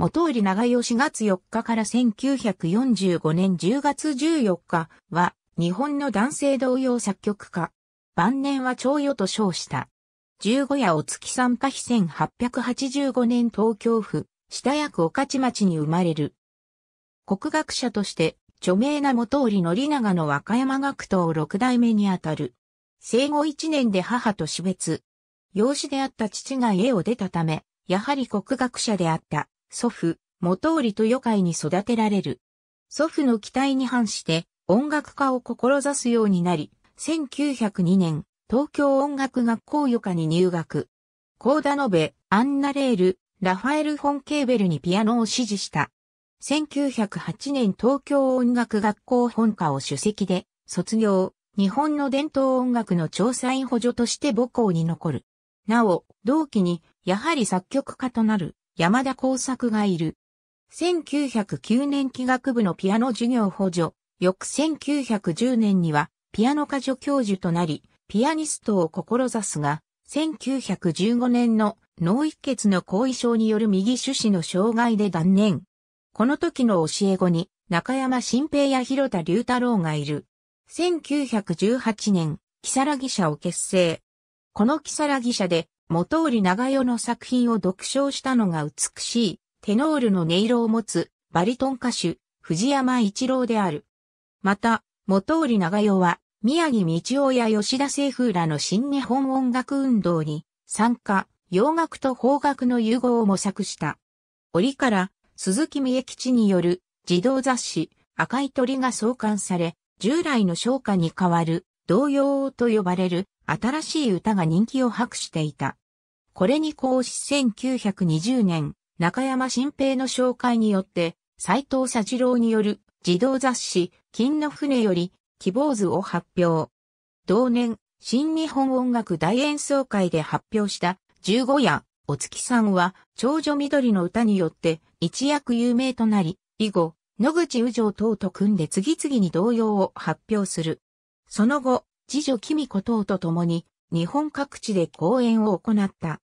元織長吉月4日から1945年10月14日は日本の男性童謡作曲家。晩年は長与と称した。十五夜お月参加費1885年東京府、下役御徒町に生まれる。国学者として著名な元織宣長の和歌山学徒六代目にあたる。生後一年で母と死別。養子であった父が家を出たため、やはり国学者であった祖父、元織と豊会に育てられる。祖父の期待に反して音楽家を志すようになり、1902年、東京音楽学校予科に入学。ダ田延、アンナレール、ラファエル・フォン・ケーベルにピアノを指示した。1908年東京音楽学校本科を主席で卒業、日本の伝統音楽の調査員補助として母校に残る。なお、同期に、やはり作曲家となる、山田耕作がいる。1909年器楽部のピアノ授業補助、翌1910年にはピアノ科助教授となり、ピアニストを志すが、1915年の脳一血の後遺症による右手指の障害で断念。この時の教え子に中山新平や広田龍太郎がいる。1918年、木更木社を結成。この木更木社で元織長代の作品を独唱したのが美しい、テノールの音色を持つ、バリトン歌手、藤山一郎である。また、元織長代は、宮城道夫や吉田清風らの新日本音楽運動に参加、洋楽と邦楽の融合を模索した。折から、鈴木美恵吉による児童雑誌、赤い鳥が創刊され、従来の唱歌に代わる、童謡と呼ばれる新しい歌が人気を博していた。これに講師1920年、中山新平の紹介によって、斎藤佐治郎による児童雑誌、金の船より、希望図を発表。同年、新日本音楽大演奏会で発表した15夜、お月さんは、長女緑の歌によって、一躍有名となり、以後、野口宇城等と組んで次々に童謡を発表する。その後、次女君子等と共に、日本各地で講演を行った。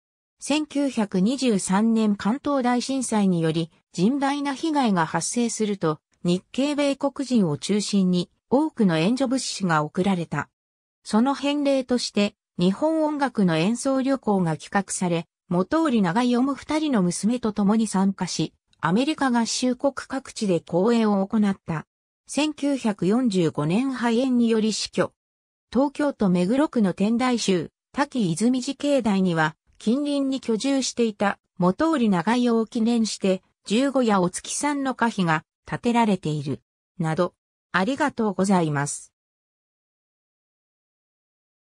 1923年関東大震災により甚大な被害が発生すると日系米国人を中心に多くの援助物資が送られた。その返礼として日本音楽の演奏旅行が企画され、元織長いも二人の娘と共に参加し、アメリカ合衆国各地で講演を行った。1945年肺炎により死去。東京都目黒区の天台宗、滝泉寺境内には、近隣に居住していた元織長井を記念して、十五夜お月さんの歌碑が建てられている。など、ありがとうございます。